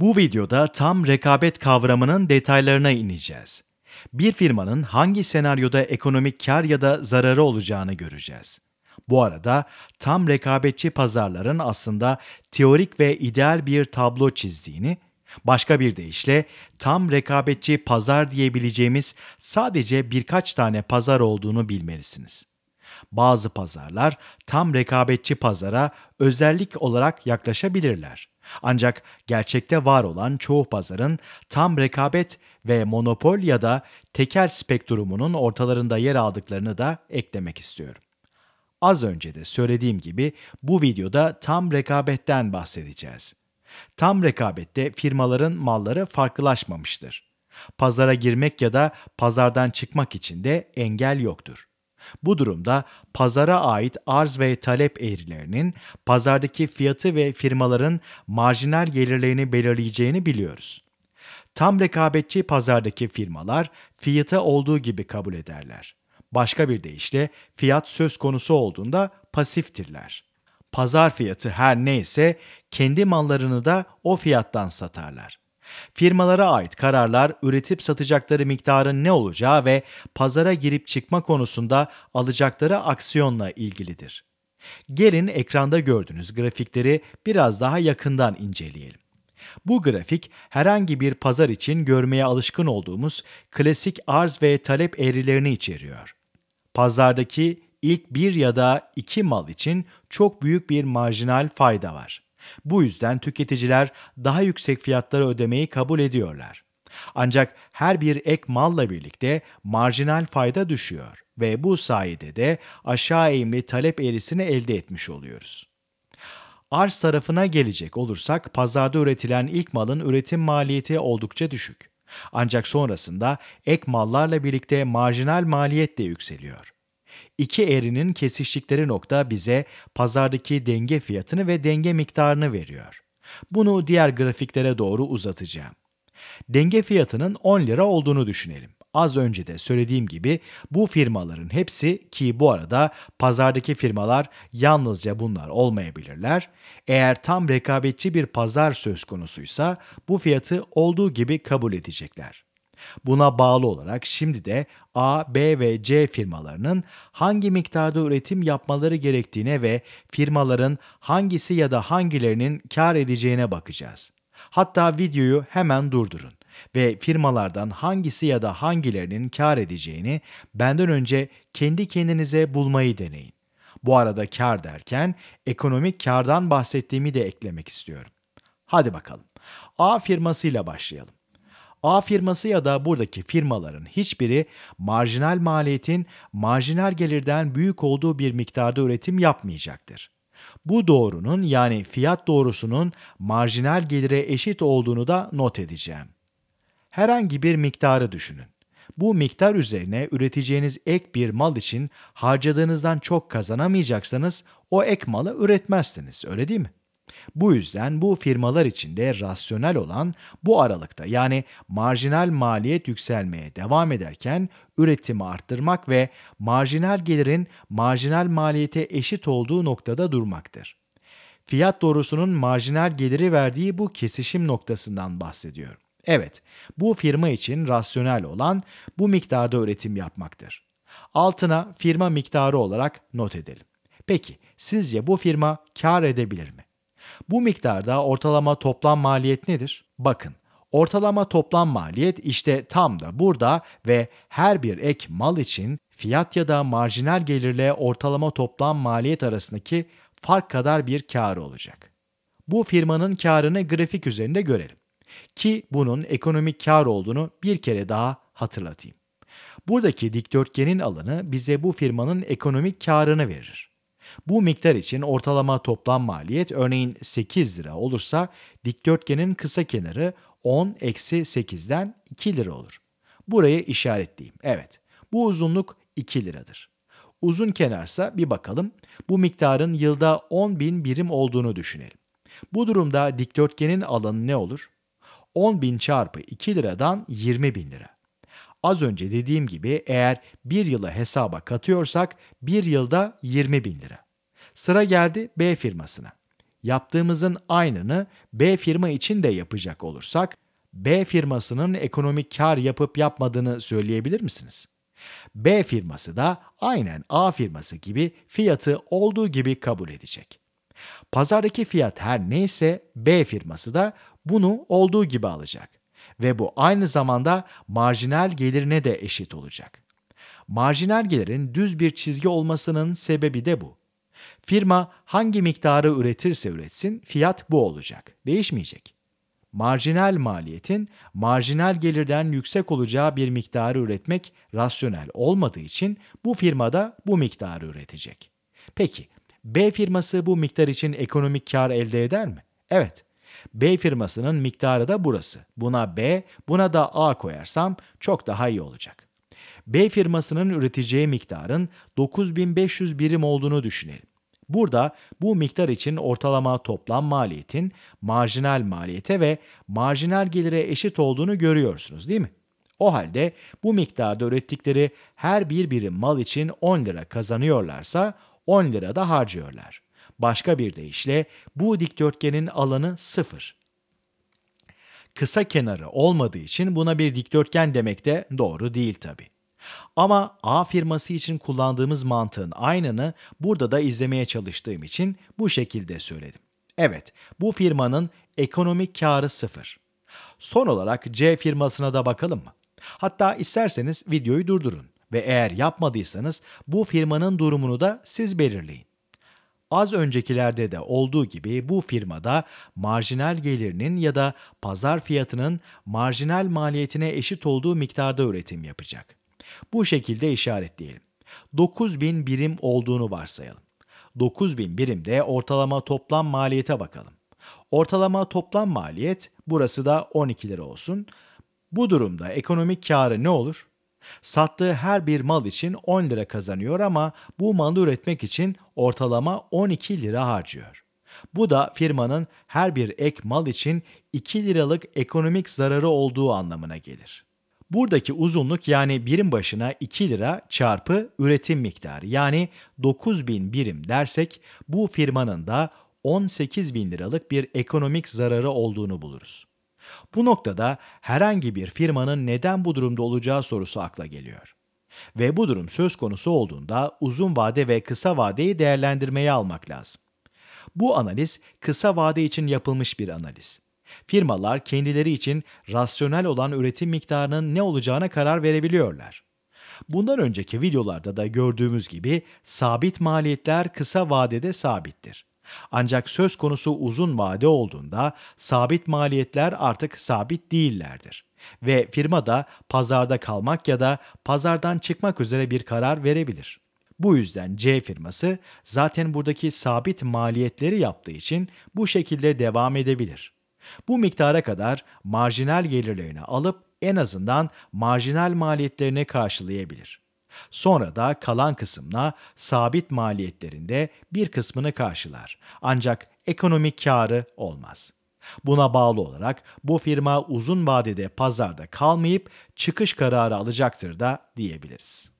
Bu videoda tam rekabet kavramının detaylarına ineceğiz. Bir firmanın hangi senaryoda ekonomik kar ya da zararı olacağını göreceğiz. Bu arada tam rekabetçi pazarların aslında teorik ve ideal bir tablo çizdiğini, başka bir deyişle tam rekabetçi pazar diyebileceğimiz sadece birkaç tane pazar olduğunu bilmelisiniz. Bazı pazarlar tam rekabetçi pazara özellik olarak yaklaşabilirler. Ancak gerçekte var olan çoğu pazarın tam rekabet ve monopol ya da tekel spektrumunun ortalarında yer aldıklarını da eklemek istiyorum. Az önce de söylediğim gibi bu videoda tam rekabetten bahsedeceğiz. Tam rekabette firmaların malları farklılaşmamıştır. Pazara girmek ya da pazardan çıkmak için de engel yoktur. Bu durumda pazara ait arz ve talep eğrilerinin pazardaki fiyatı ve firmaların marjinal gelirlerini belirleyeceğini biliyoruz. Tam rekabetçi pazardaki firmalar fiyatı olduğu gibi kabul ederler. Başka bir deyişle fiyat söz konusu olduğunda pasiftirler. Pazar fiyatı her neyse kendi mallarını da o fiyattan satarlar. Firmalara ait kararlar üretip satacakları miktarın ne olacağı ve pazara girip çıkma konusunda alacakları aksiyonla ilgilidir. Gelin ekranda gördüğünüz grafikleri biraz daha yakından inceleyelim. Bu grafik herhangi bir pazar için görmeye alışkın olduğumuz klasik arz ve talep eğrilerini içeriyor. Pazardaki ilk bir ya da iki mal için çok büyük bir marjinal fayda var. Bu yüzden tüketiciler daha yüksek fiyatları ödemeyi kabul ediyorlar. Ancak her bir ek malla birlikte marjinal fayda düşüyor ve bu sayede de aşağı eğimli talep eğrisini elde etmiş oluyoruz. Arz tarafına gelecek olursak pazarda üretilen ilk malın üretim maliyeti oldukça düşük. Ancak sonrasında ek mallarla birlikte marjinal maliyet de yükseliyor. İki eğrinin kesiştikleri nokta bize pazardaki denge fiyatını ve denge miktarını veriyor. Bunu diğer grafiklere doğru uzatacağım. Denge fiyatının 10 lira olduğunu düşünelim. Az önce de söylediğim gibi bu firmaların hepsi ki bu arada pazardaki firmalar yalnızca bunlar olmayabilirler. Eğer tam rekabetçi bir pazar söz konusuysa bu fiyatı olduğu gibi kabul edecekler. Buna bağlı olarak şimdi de A, B ve C firmalarının hangi miktarda üretim yapmaları gerektiğine ve firmaların hangisi ya da hangilerinin kar edeceğine bakacağız. Hatta videoyu hemen durdurun ve firmalardan hangisi ya da hangilerinin kar edeceğini benden önce kendi kendinize bulmayı deneyin. Bu arada kar derken ekonomik kardan bahsettiğimi de eklemek istiyorum. Hadi bakalım. A firmasıyla başlayalım. A firması ya da buradaki firmaların hiçbiri marjinal maliyetin marjinal gelirden büyük olduğu bir miktarda üretim yapmayacaktır. Bu doğrunun yani fiyat doğrusunun marjinal gelire eşit olduğunu da not edeceğim. Herhangi bir miktarı düşünün. Bu miktar üzerine üreteceğiniz ek bir mal için harcadığınızdan çok kazanamayacaksanız o ek malı üretmezsiniz, öyle değil mi? Bu yüzden bu firmalar içinde rasyonel olan bu aralıkta yani marjinal maliyet yükselmeye devam ederken üretimi arttırmak ve marjinal gelirin marjinal maliyete eşit olduğu noktada durmaktır. Fiyat doğrusunun marjinal geliri verdiği bu kesişim noktasından bahsediyorum. Evet, bu firma için rasyonel olan bu miktarda üretim yapmaktır. Altına firma miktarı olarak not edelim. Peki, sizce bu firma kar edebilir mi? Bu miktarda ortalama toplam maliyet nedir? Bakın, ortalama toplam maliyet işte tam da burada ve her bir ek mal için fiyat ya da marjinal gelirle ortalama toplam maliyet arasındaki fark kadar bir kârı olacak. Bu firmanın kârını grafik üzerinde görelim. Ki bunun ekonomik kâr olduğunu bir kere daha hatırlatayım. Buradaki dikdörtgenin alanı bize bu firmanın ekonomik kârını verir. Bu miktar için ortalama toplam maliyet örneğin 8 lira olursa dikdörtgenin kısa kenarı 10 eksi 8'den 2 lira olur. Burayı işaretleyeyim. Evet bu uzunluk 2 liradır. Uzun kenarsa bir bakalım bu miktarın yılda 10 bin birim olduğunu düşünelim. Bu durumda dikdörtgenin alanı ne olur? 10 bin çarpı 2 liradan 20 bin lira. Az önce dediğim gibi eğer bir yıla hesaba katıyorsak bir yılda 20 bin lira. Sıra geldi B firmasına. Yaptığımızın aynını B firma için de yapacak olursak, B firmasının ekonomik kar yapıp yapmadığını söyleyebilir misiniz? B firması da aynen A firması gibi fiyatı olduğu gibi kabul edecek. Pazardaki fiyat her neyse B firması da bunu olduğu gibi alacak ve bu aynı zamanda marjinal gelirine de eşit olacak. Marjinal gelirin düz bir çizgi olmasının sebebi de bu. Firma hangi miktarı üretirse üretsin fiyat bu olacak. Değişmeyecek. Marjinal maliyetin marjinal gelirden yüksek olacağı bir miktarı üretmek rasyonel olmadığı için bu firmada bu miktarı üretecek. Peki B firması bu miktar için ekonomik kar elde eder mi? Evet. B firmasının miktarı da burası. Buna B, buna da A koyarsam çok daha iyi olacak. B firmasının üreteceği miktarın 9500 birim olduğunu düşünelim. Burada bu miktar için ortalama toplam maliyetin marjinal maliyete ve marjinal gelire eşit olduğunu görüyorsunuz değil mi? O halde bu miktarda ürettikleri her bir birim mal için 10 lira kazanıyorlarsa 10 lira da harcıyorlar. Başka bir deyişle bu dikdörtgenin alanı sıfır. Kısa kenarı olmadığı için buna bir dikdörtgen demek de doğru değil tabi. Ama A firması için kullandığımız mantığın aynını burada da izlemeye çalıştığım için bu şekilde söyledim. Evet, bu firmanın ekonomik karı sıfır. Son olarak C firmasına da bakalım mı? Hatta isterseniz videoyu durdurun ve eğer yapmadıysanız bu firmanın durumunu da siz belirleyin. Az öncekilerde de olduğu gibi bu firmada marjinal gelirinin ya da pazar fiyatının marjinal maliyetine eşit olduğu miktarda üretim yapacak. Bu şekilde işaretleyelim. 9000 birim olduğunu varsayalım. 9000 birimde ortalama toplam maliyete bakalım. Ortalama toplam maliyet burası da 12 lira olsun. Bu durumda ekonomik karı ne olur? Sattığı her bir mal için 10 lira kazanıyor ama bu malı üretmek için ortalama 12 lira harcıyor. Bu da firmanın her bir ek mal için 2 liralık ekonomik zararı olduğu anlamına gelir. Buradaki uzunluk yani birim başına 2 lira çarpı üretim miktarı yani 9000 birim dersek bu firmanın da 18 bin liralık bir ekonomik zararı olduğunu buluruz. Bu noktada herhangi bir firmanın neden bu durumda olacağı sorusu akla geliyor. Ve bu durum söz konusu olduğunda uzun vade ve kısa vadeyi değerlendirmeye almak lazım. Bu analiz kısa vade için yapılmış bir analiz firmalar kendileri için rasyonel olan üretim miktarının ne olacağına karar verebiliyorlar. Bundan önceki videolarda da gördüğümüz gibi sabit maliyetler kısa vadede sabittir. Ancak söz konusu uzun vade olduğunda sabit maliyetler artık sabit değillerdir ve firma da pazarda kalmak ya da pazardan çıkmak üzere bir karar verebilir. Bu yüzden C firması zaten buradaki sabit maliyetleri yaptığı için bu şekilde devam edebilir. Bu miktara kadar marjinal gelirlerini alıp en azından marjinal maliyetlerini karşılayabilir. Sonra da kalan kısımla sabit maliyetlerinde bir kısmını karşılar. Ancak ekonomik karı olmaz. Buna bağlı olarak bu firma uzun vadede pazarda kalmayıp çıkış kararı alacaktır da diyebiliriz.